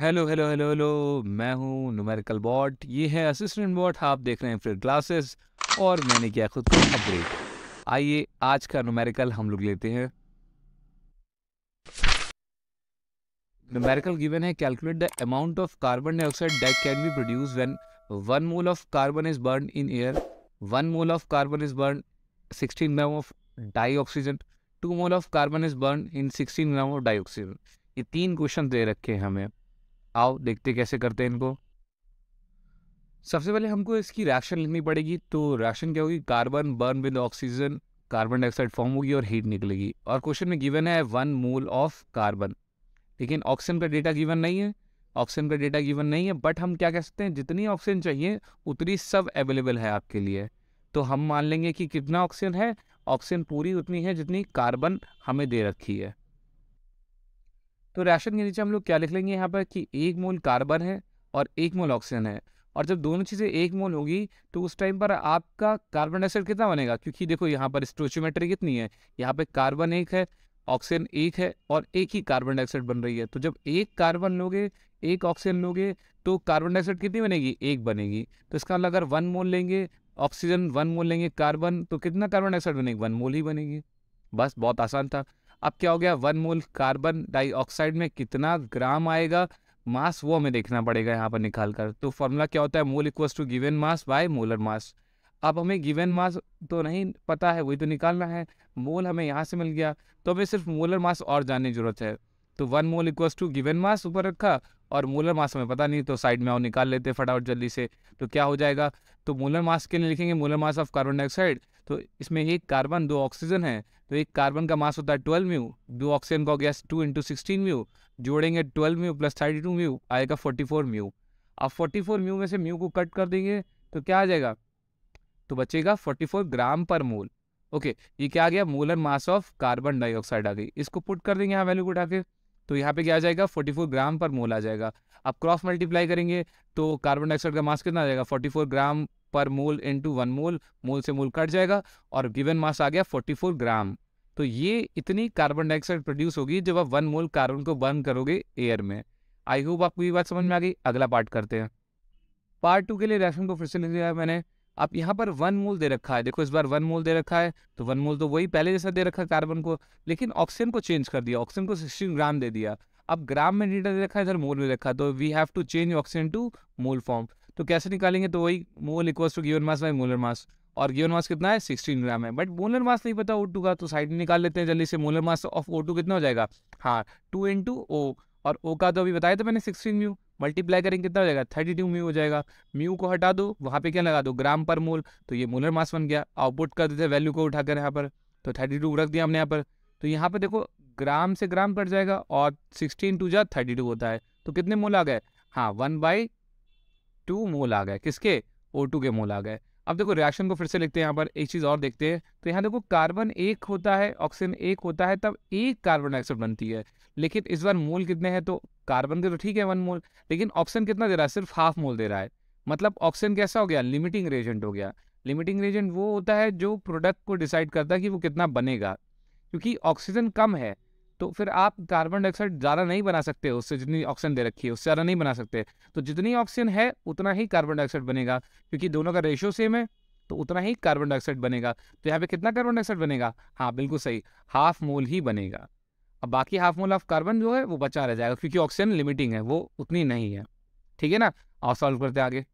hello hello hello hello मैं हूँ numerical bot ये है असिस्टेंट बॉट आप देख रहे हैं फिर क्लासेस और मैंने किया खुद को अपग्रेड आइए आज का नुमेरिकल हम लोग लेते हैं नुमेरिकल गिवन है calculate the amount of carbon dioxide that can be produce when one mole of carbon is burn in air one mole of carbon is burn sixteen gram of dioxygen two mole of carbon is burn in sixteen gram of dioxygen ये तीन question दे रखे हैं हमें आओ देखते कैसे करते हैं इनको सबसे पहले हमको इसकी रिएक्शन लिखनी पड़ेगी तो रिएक्शन क्या होगी carbon burn with oxygen carbon dioxide form होगी और हीट निकलेगी और क्वेश्चन में गिवन है वन मोल ऑफ कार्बन लेकिन ऑक्सीजन का डेटा गिवन नहीं है ऑक्सीजन का डेटा गिवन नहीं है बट हम क्या कह सकते हैं जितनी ऑक्सीजन चाहिए उतनी सब अवेलेबल है आपके लिए तो हम मान लेंगे कि कितना ऑक्सीजन है ऑक्सीजन पूरी उतनी है जितनी कार्बन हमें दे रखी है तो रिएक्शन के नीचे हम लोग क्या लिख लेंगे यहाँ पर कि एक मोल कार्बन है और एक मोल ऑक्सीजन है और जब दोनों चीज़ें एक मोल होगी तो उस टाइम पर आपका कार्बन डाइऑक्साइड कितना बनेगा क्योंकि देखो यहाँ पर स्टोचोमेट्री कितनी है यहाँ पर कार्बन एक है ऑक्सीजन एक है और एक ही कार्बन डाइऑक्साइड बन रही है तो जब एक कार्बन लोगे एक ऑक्सीजन लोगे तो कार्बन डाइऑक्साइड कितनी बनेगी एक बनेगी तो इसका मतलब अगर वन मोल लेंगे ऑक्सीजन वन मोल लेंगे कार्बन तो कितना कार्बन डाइऑक्साइड बनेगी वन मोल ही बनेगी बस बहुत आसान था अब क्या हो गया वन मोल कार्बन डाइऑक्साइड में कितना ग्राम आएगा मास वो हमें देखना पड़ेगा यहाँ पर निकाल कर तो फॉर्मूला क्या होता है mole equals to given mass by molar mass अब हमें गिवन मास तो नहीं पता है वही तो निकालना है मोल हमें यहाँ से मिल गया तो हमें सिर्फ मोलर मास और जानने की जरूरत है तो one mole equals to given mass ऊपर रखा और मोलर मास हमें पता नहीं तो साइड में और निकाल लेते फटाफट जल्दी से तो क्या हो जाएगा तो मोलर मास के लिए लिखेंगे molar mass of carbon dioxide तो इसमें एक कार्बन दो ऑक्सीजन है तो एक कार्बन का मास होता है ट्वेल्व म्यू दो ऑक्सीजन का हो गया टू इंटू सिक्सटीन म्यू जोड़ेंगे twelve mu plus thirty two mu आएगा फोर्टी फोर म्यू अब फोर्टी फोर म्यू में से म्यू को कट कर देंगे तो क्या आ जाएगा तो बचेगा फोर्टी फोर ग्राम पर मोल ओके ये क्या आ गया molar mass of carbon dioxide आ गई इसको पुट कर देंगे यहाँ वैल्यू को उठा के तो यहाँ पे क्या आ जाएगा फोर ग्राम पर मोल आ जाएगा अब क्रॉस मल्टीप्लाई करेंगे तो कार्बन डाइऑक्साइड का मास कितना आ जाएगा 44 ग्राम पर मोल इंटू वन मोल मोल से मोल कट जाएगा और गिवन मास आ गया 44 ग्राम तो ये इतनी कार्बन डाइऑक्साइड प्रोड्यूस होगी जब आप वन मोल कार्बन को बर्न करोगे एयर में आई होप आपको ये बात समझ में आ गई अगला पार्ट करते हैं पार्ट टू के लिए रिएक्शन को फिर से लिख दिया मैंने अब यहाँ पर वन मोल दे रखा है देखो इस बार वन मोल दे रखा है तो वन मोल तो वही पहले जैसा दे रखा है कार्बन को लेकिन ऑक्सीजन को चेंज कर दिया ऑक्सीजन को सिक्सटीन ग्राम दे दिया अब ग्राम में लीटर दे रखा है इधर मोल में रखा तो we have to change oxygen to mole form तो कैसे निकालेंगे तो वही mole equals to given mass by molar mass और गिवन मास कितना है सिक्सटीन ग्राम है बट मोलर मास नहीं पता ओ टू का तो साइड में निकाल लेते हैं जल्दी से molar mass of O two कितना हो जाएगा हाँ टू इन टू ओ और ओ का तो अभी बताया था मैंने सिक्सटीन म्यू मल्टीप्लाई करेंगे कितना हो जाएगा थर्टी टू म्यू हो जाएगा म्यू को हटा दो वहाँ पे क्या लगा दो ग्राम पर मोल तो ये मोलर मास बन गया आउटपुट कर देते वैल्यू को उठाकर यहाँ पर तो थर्टी टू रख दिया हमने यहाँ पर तो यहाँ पर देखो ग्राम से ग्राम कट जाएगा और सिक्सटीन टू जा थर्टी टू होता है तो कितने मोल आ गए हाँ वन बाई टू मोल आ गए किसके ओ टू के मोल आ गए अब देखो रिएक्शन को फिर से लिखते हैं यहाँ पर एक चीज़ और देखते हैं तो यहाँ देखो कार्बन एक होता है ऑक्सीजन एक होता है तब एक कार्बन डाइऑक्साइड बनती है लेकिन इस बार मोल कितने हैं तो कार्बन के तो ठीक है वन मोल लेकिन ऑक्सीजन कितना दे रहा है सिर्फ हाफ मोल दे रहा है मतलब ऑक्सीजन कैसा हो गया लिमिटिंग रेजेंट हो गया लिमिटिंग रेजेंट वो होता है जो प्रोडक्ट को डिसाइड करता है कि वो कितना बनेगा क्योंकि ऑक्सीजन कम है तो फिर आप कार्बन डाइऑक्साइड ज़्यादा नहीं बना सकते उससे जितनी ऑक्सीजन दे रखी है उससे ज़्यादा नहीं बना सकते तो जितनी ऑक्सीजन है उतना ही कार्बन डाइऑक्साइड बनेगा क्योंकि दोनों का रेशियो सेम है तो उतना ही कार्बन डाइऑक्साइड बनेगा तो यहाँ पे कितना कार्बन डाइऑक्साइड बनेगा हाँ बिल्कुल सही हाफ मोल ही बनेगा अब बाकी हाफ मोल ऑफ कार्बन जो है वो बचा रह जाएगा क्योंकि ऑक्सीजन लिमिटिंग है वो उतनी नहीं है ठीक है ना और सॉल्व करते आगे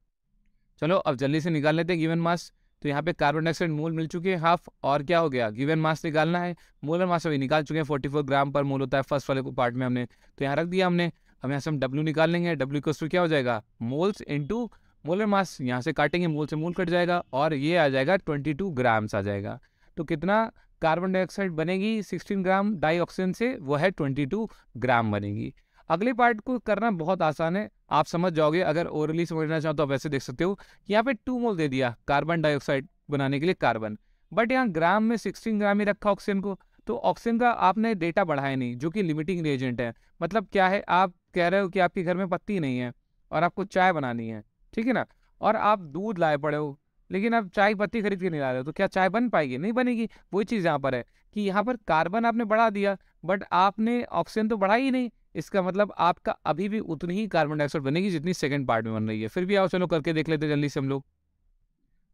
चलो अब जल्दी से निकाल लेते हैं गिवन मास तो यहाँ पे कार्बन डाइऑक्साइड मोल मिल चुके हैं हाफ और क्या हो गया गिवन मास निकालना है मोलर मास अभी निकाल चुके हैं फोर्टी फोर ग्राम पर मोल होता है फर्स्ट वाले को पार्ट में हमने तो यहाँ रख दिया हमने हम यहाँ से हम डब्ल्यू निकाल लेंगे डब्ल्यू इक्वस क्या हो जाएगा मोल्स इंटू मोलर मास यहाँ से काटेंगे मोल से मोल कट जाएगा और ये आ जाएगा ट्वेंटी टू ग्राम्स आ जाएगा तो कितना कार्बन डाइऑक्साइड बनेगी सिक्सटीन ग्राम ऑक्सीजन से वो है टू ग्राम बनेगी अगले पार्ट को करना बहुत आसान है आप समझ जाओगे अगर ओरली समझना चाहो तो आप वैसे देख सकते हो यहाँ पे टू मोल दे दिया कार्बन डाइऑक्साइड बनाने के लिए कार्बन बट यहाँ ग्राम में सिक्सटीन ग्राम ही रखा ऑक्सीजन को तो ऑक्सीजन का आपने डेटा बढ़ाया नहीं जो कि लिमिटिंग एजेंट है मतलब क्या है आप कह रहे हो कि आपके घर में पत्ती नहीं है और आपको चाय बनानी है ठीक है ना और आप दूध लाए पड़े हो लेकिन आप चाय पत्ती खरीद के नहीं ला रहे हो तो क्या चाय बन पाएगी नहीं बनेगी वही चीज़ यहाँ पर है कि यहाँ पर कार्बन आपने बढ़ा दिया बट आपने ऑक्सीजन तो बढ़ाई ही नहीं इसका मतलब आपका अभी भी उतनी ही कार्बन डाइऑक्साइड बनेगी जितनी सेकेंड पार्ट में बन रही है फिर भी आओ चलो करके देख लेते जल्दी से हम लोग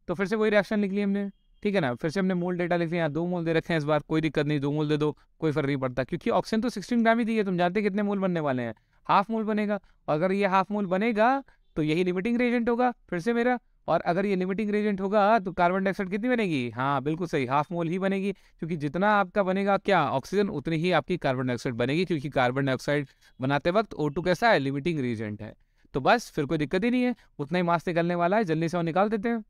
तो फिर से वही रिएक्शन लिख लिया हमने ठीक है ना फिर से हमने मोल डेटा लिख लिया दो मोल दे रखे हैं इस बार कोई दिक्कत नहीं दो मोल दे दो कोई फर्क नहीं पड़ता क्योंकि ऑक्सीजन तो सिक्सटीन ग्राम ही दी है तुम जानते कितने मोल बनने वाले हैं हाफ मोल बनेगा अगर ये हाफ मोल बनेगा तो यही लिमिटिंग रेजेंट होगा फिर से मेरा और अगर ये लिमिटिंग रेजेंट होगा तो कार्बन डाइऑक्साइड कितनी बनेगी हाँ बिल्कुल सही हाफ मोल ही बनेगी क्योंकि जितना आपका बनेगा क्या ऑक्सीजन उतनी ही आपकी कार्बन डाइऑक्साइड बनेगी क्योंकि कार्बन डाइऑक्साइड बनाते वक्त ओ कैसा है लिमिटिंग रेजेंट है तो बस फिर कोई दिक्कत ही नहीं है उतना ही मास निकलने वाला है जल्दी से वो निकाल देते हैं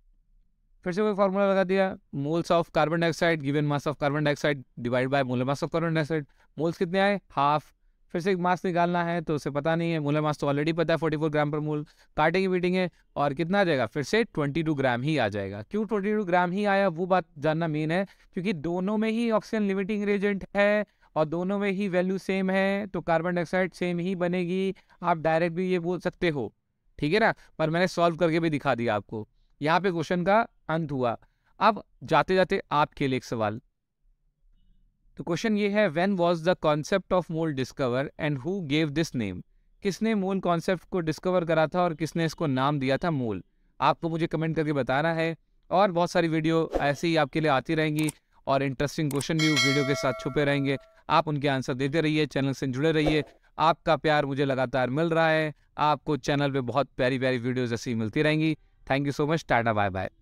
फिर से कोई फॉर्मूला लगा दिया moles of carbon dioxide given mass of carbon dioxide divide by molar mass of carbon dioxide moles कितने आए हाफ फिर से एक मास निकालना है तो उसे पता नहीं है मूलर मास तो ऑलरेडी पता है फोर्टी फोर ग्राम पर मूल काटेंगे है और कितना आ जाएगा फिर से ट्वेंटी टू ग्राम ही आ जाएगा क्यों ट्वेंटी टू ग्राम ही आया वो बात जानना मेन है क्योंकि दोनों में ही ऑक्सीजन लिमिटिंग रेजेंट है और दोनों में ही वैल्यू सेम है तो कार्बन डाइऑक्साइड सेम ही बनेगी आप डायरेक्ट भी ये बोल सकते हो ठीक है ना पर मैंने सॉल्व करके भी दिखा दिया आपको यहाँ पे क्वेश्चन का अंत हुआ अब जाते जाते आपके लिए एक सवाल तो क्वेश्चन ये है when was the concept of mole discover and who gave this name किसने मोल कॉन्सेप्ट को डिस्कवर करा था और किसने इसको नाम दिया था मोल आपको मुझे कमेंट करके बताना है और बहुत सारी वीडियो ऐसे ही आपके लिए आती रहेंगी और इंटरेस्टिंग क्वेश्चन भी वीडियो के साथ छुपे रहेंगे आप उनके आंसर देते रहिए चैनल से जुड़े रहिए आपका प्यार मुझे लगातार मिल रहा है आपको चैनल पे बहुत प्यारी प्यारी वीडियोज़ ऐसी मिलती रहेंगी thank you so much tata bye bye